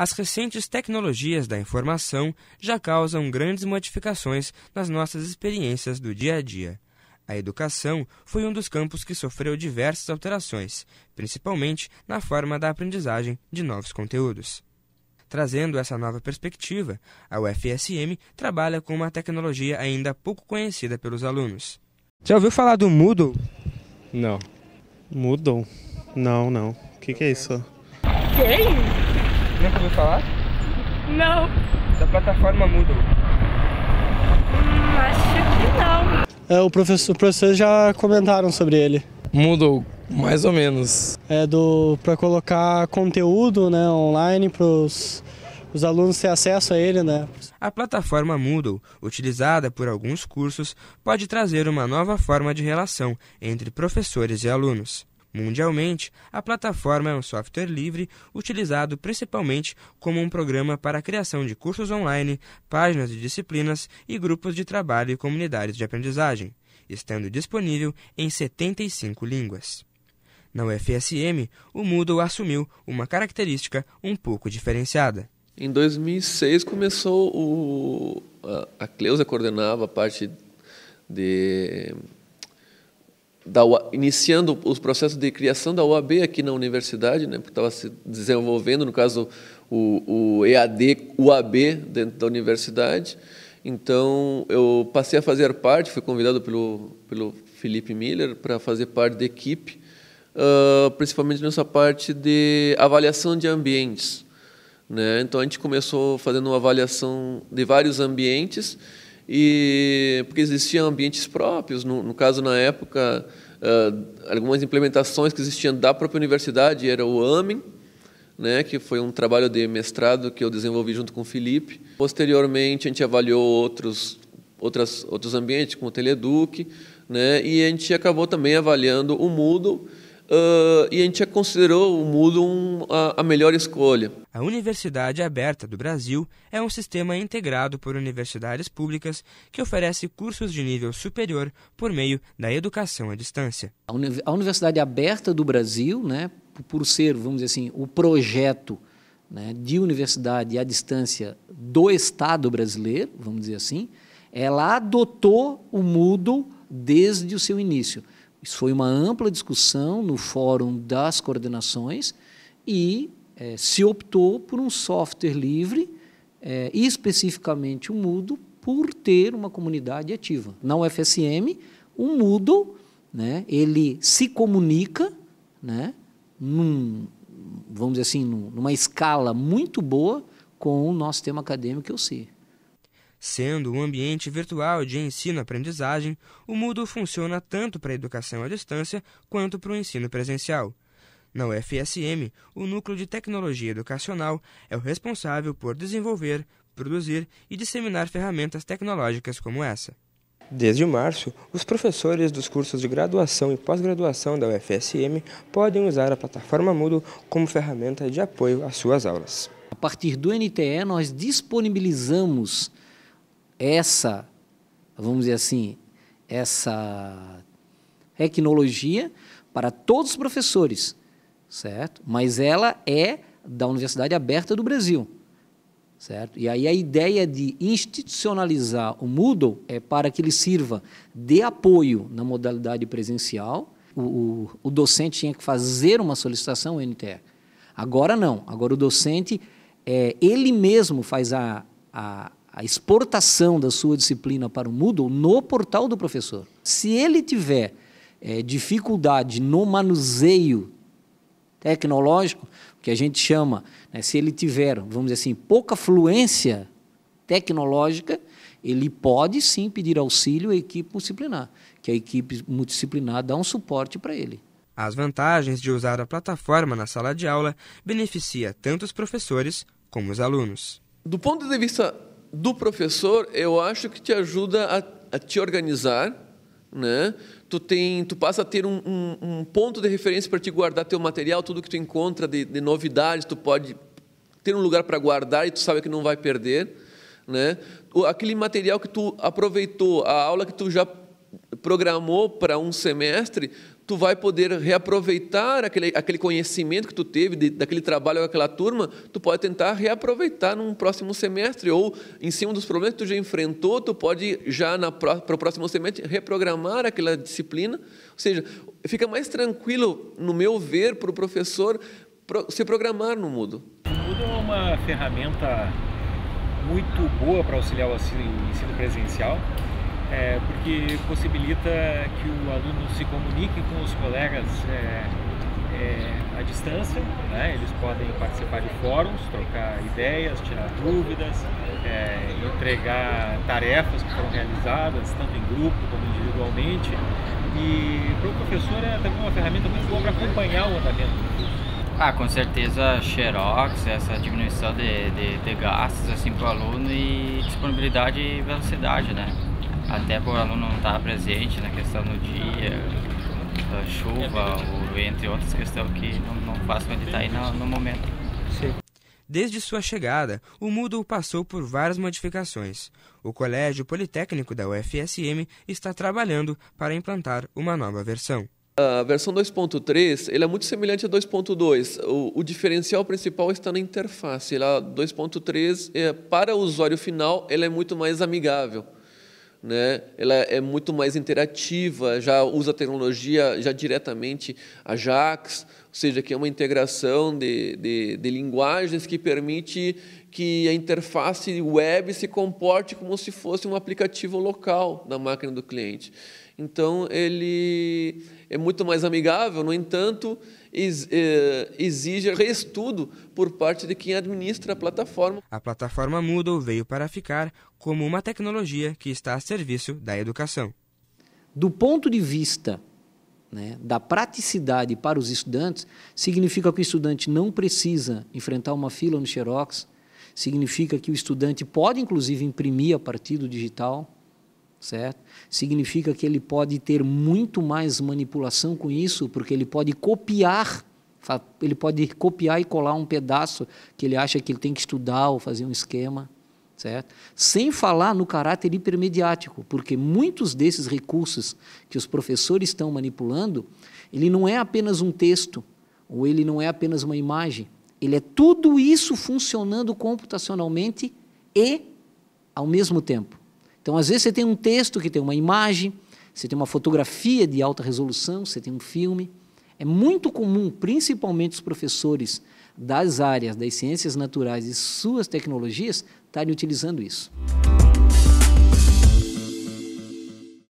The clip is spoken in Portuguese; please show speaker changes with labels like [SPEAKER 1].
[SPEAKER 1] as recentes tecnologias da informação já causam grandes modificações nas nossas experiências do dia a dia. A educação foi um dos campos que sofreu diversas alterações, principalmente na forma da aprendizagem de novos conteúdos. Trazendo essa nova perspectiva, a UFSM trabalha com uma tecnologia ainda pouco conhecida pelos alunos. Já ouviu falar do Moodle? Não. Moodle? Não, não. O que, que é isso? Quem? É Nunca ouviu falar? Não. Da plataforma Moodle? Hum, acho que
[SPEAKER 2] não. É, o professor, professores já comentaram sobre ele. Moodle, mais ou menos. É do para colocar conteúdo né, online para os os alunos terem acesso a ele, né?
[SPEAKER 1] A plataforma Moodle, utilizada por alguns cursos, pode trazer uma nova forma de relação entre professores e alunos. Mundialmente, a plataforma é um software livre utilizado principalmente como um programa para a criação de cursos online, páginas de disciplinas e grupos de trabalho e comunidades de aprendizagem, estando disponível em 75 línguas. Na UFSM, o Moodle assumiu uma característica um pouco diferenciada.
[SPEAKER 3] Em 2006 começou o a Cleusa coordenava a parte de da UAB, iniciando os processos de criação da UAB aqui na universidade, né, porque estava se desenvolvendo, no caso, o, o EAD UAB dentro da universidade. Então, eu passei a fazer parte, fui convidado pelo, pelo Felipe Miller para fazer parte da equipe, uh, principalmente nessa parte de avaliação de ambientes. Né? Então, a gente começou fazendo uma avaliação de vários ambientes e porque existiam ambientes próprios. No, no caso, na época, uh, algumas implementações que existiam da própria universidade era o AMIN, né, que foi um trabalho de mestrado que eu desenvolvi junto com o Felipe. Posteriormente, a gente avaliou outros, outras, outros ambientes, como o Teleduc, né, e a gente acabou também avaliando o Moodle, Uh, e a gente considerou o Moodle a, a melhor escolha. A Universidade Aberta do Brasil
[SPEAKER 1] é um sistema integrado por universidades públicas que oferece cursos de nível superior por meio da educação à distância.
[SPEAKER 2] A, Uni a Universidade Aberta do Brasil, né, por ser, vamos dizer assim, o projeto né, de universidade à distância do Estado brasileiro, vamos dizer assim, ela adotou o Moodle desde o seu início. Isso foi uma ampla discussão no fórum das coordenações e é, se optou por um software livre, é, especificamente o Moodle, por ter uma comunidade ativa. Na UFSM, o Moodle, né, ele se comunica, né, num, vamos dizer assim, numa escala muito boa com o nosso tema acadêmico, eu sei. É
[SPEAKER 1] Sendo um ambiente virtual de ensino-aprendizagem, o Moodle funciona tanto para a educação à distância quanto para o ensino presencial. Na UFSM, o Núcleo de Tecnologia Educacional é o responsável por desenvolver, produzir e disseminar ferramentas tecnológicas como essa. Desde março, os professores dos cursos de graduação e pós-graduação da UFSM podem usar a plataforma Moodle como ferramenta de apoio às suas aulas.
[SPEAKER 2] A partir do NTE, nós disponibilizamos essa, vamos dizer assim, essa tecnologia para todos os professores, certo? Mas ela é da Universidade Aberta do Brasil, certo? E aí a ideia de institucionalizar o Moodle é para que ele sirva de apoio na modalidade presencial. O, o, o docente tinha que fazer uma solicitação ao NTE. Agora não. Agora o docente, é, ele mesmo faz a, a, a exportação da sua disciplina para o Moodle no portal do professor. Se ele tiver é, dificuldade no manuseio tecnológico, que a gente chama, né, se ele tiver, vamos dizer assim, pouca fluência tecnológica, ele pode sim pedir auxílio à equipe multidisciplinar, que a equipe multidisciplinar dá um suporte para ele. As vantagens de usar a
[SPEAKER 1] plataforma na sala de aula beneficia tanto os professores como os alunos. Do
[SPEAKER 3] ponto de vista do professor, eu acho que te ajuda a, a te organizar, né? Tu, tem, tu passa a ter um, um, um ponto de referência para te guardar teu material, tudo que tu encontra de, de novidades, tu pode ter um lugar para guardar e tu sabe que não vai perder, né? Aquele material que tu aproveitou, a aula que tu já programou para um semestre, tu vai poder reaproveitar aquele, aquele conhecimento que tu teve de, daquele trabalho com aquela turma, tu pode tentar reaproveitar num próximo semestre ou em cima dos problemas que tu já enfrentou, tu pode já para o próximo semestre reprogramar aquela disciplina, ou seja, fica mais tranquilo no meu ver para o professor pro, se programar no Mudo. O Mudo é uma ferramenta
[SPEAKER 2] muito boa para auxiliar o ensino presencial é, porque possibilita que o aluno se comunique com os colegas é, é, à distância, né? eles podem participar de fóruns, trocar ideias, tirar dúvidas, é, entregar tarefas que foram realizadas, tanto em grupo como individualmente. E para o professor é também uma ferramenta muito boa para acompanhar o andamento do curso.
[SPEAKER 1] Ah, com certeza xerox, essa diminuição de, de, de gastos assim,
[SPEAKER 2] para o aluno e disponibilidade e velocidade, né? até por o aluno não estar tá presente na questão do dia, da chuva, ou, entre outras questões que não, não façam ele estar tá aí no, no momento.
[SPEAKER 1] Sim. Desde sua chegada, o Moodle passou por várias modificações. O Colégio Politécnico da UFSM está trabalhando para implantar uma nova versão.
[SPEAKER 3] A versão 2.3 ele é muito semelhante à 2.2. O, o, diferencial principal está na interface. A 2.3, é, para o usuário final, ele é muito mais amigável né? Ela é muito mais interativa, já usa a tecnologia já diretamente Ajax, ou seja, que é uma integração de, de, de linguagens que permite que a interface web se comporte como se fosse um aplicativo local na máquina do cliente. Então, ele é muito mais amigável, no entanto, eh, exige reestudo por parte de quem administra a plataforma.
[SPEAKER 1] A plataforma Moodle veio para ficar como uma tecnologia que está a serviço da educação.
[SPEAKER 2] Do ponto de vista né, da praticidade para os estudantes, significa que o estudante não precisa enfrentar uma fila no Xerox, significa que o estudante pode, inclusive, imprimir a partir do digital certo? Significa que ele pode ter muito mais manipulação com isso, porque ele pode copiar, ele pode copiar e colar um pedaço que ele acha que ele tem que estudar ou fazer um esquema, certo? Sem falar no caráter hipermediático, porque muitos desses recursos que os professores estão manipulando, ele não é apenas um texto, ou ele não é apenas uma imagem, ele é tudo isso funcionando computacionalmente e ao mesmo tempo. Então, às vezes, você tem um texto que tem uma imagem, você tem uma fotografia de alta resolução, você tem um filme. É muito comum, principalmente os professores das áreas das ciências naturais e suas tecnologias, estarem utilizando isso.